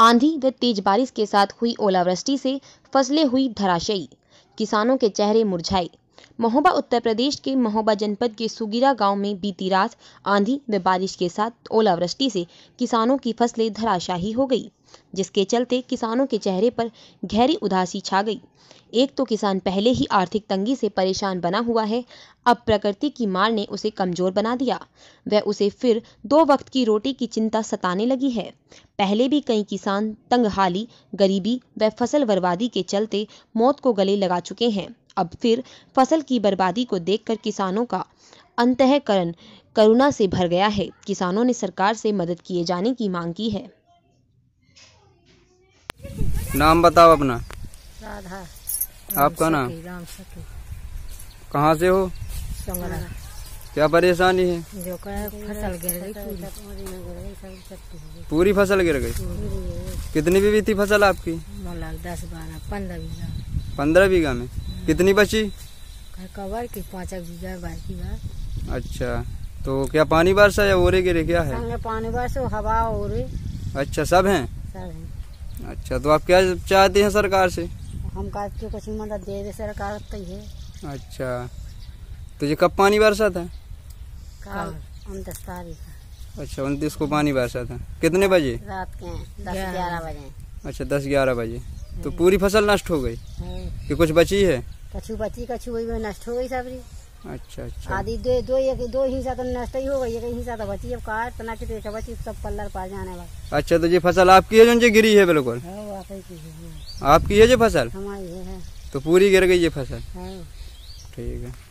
आंधी व तेज बारिश के साथ हुई ओलावृष्टि से फसलें हुई धराशयी किसानों के चेहरे मुरझाए महोबा उत्तर प्रदेश के महोबा जनपद के सुगीरा गांव में बीती रात आंधी व बारिश के साथ ओलावृष्टि से किसानों की फसलें धराशाही हो गई जिसके चलते किसानों के चेहरे पर गहरी उदासी छा गई एक तो किसान पहले ही आर्थिक तंगी से परेशान बना हुआ है अब प्रकृति की मार ने उसे कमजोर बना दिया वह उसे फिर दो वक्त की रोटी की चिंता सताने लगी है पहले भी कई किसान तंगहाली गरीबी व फसल बर्बादी के चलते मौत को गले लगा चुके हैं अब फिर फसल की बर्बादी को देखकर किसानों का अंतकरण करुणा से भर गया है किसानों ने सरकार से मदद किए जाने की मांग की है नाम बताओ अपना राधा आपका नाम कहाँ से हो क्या परेशानी है जो फसल गिर गई पूरी फसल गिर गई कितनी बीवी थी फसल आपकी दस बारह पंद्रह बीघा पंद्रह बीघा में कितनी बची कवर की पाँच बीघा बाकी अच्छा तो क्या पानी बरसा या ओरे गिरे क्या है पानी वर्षा हवा ओरे अच्छा सब हैं अच्छा तो आप क्या चाहते हैं सरकार से हमका के कुछ मदद मतलब दे दे सरकार तो ये अच्छा तुझे तो कब पानी बरसा था कल उनतीस तारीख अच्छा उनतीस को पानी बरसा था कितने बजे रात के दस ग्यारह बजे अच्छा दस ग्यारह बजे तो हम्म। पूरी फसल नष्ट हो गई हम्म। कि कुछ बची है कछु बची कछु हुई नष्ट हो गई सबरी अच्छा अच्छा आधी दो दो एक दो हिस्सा तो नष्ट ही हो गई एक हिस्सा तो बची अब का इतना कितने बची सब पल्लर पा जाने वाला अच्छा तो ये फसल आपकी है जो गिरी है बिल्कुल हाँ, की है आपकी है जो फसल हमारी है तो पूरी गिर गई ये फसल हाँ। ठीक है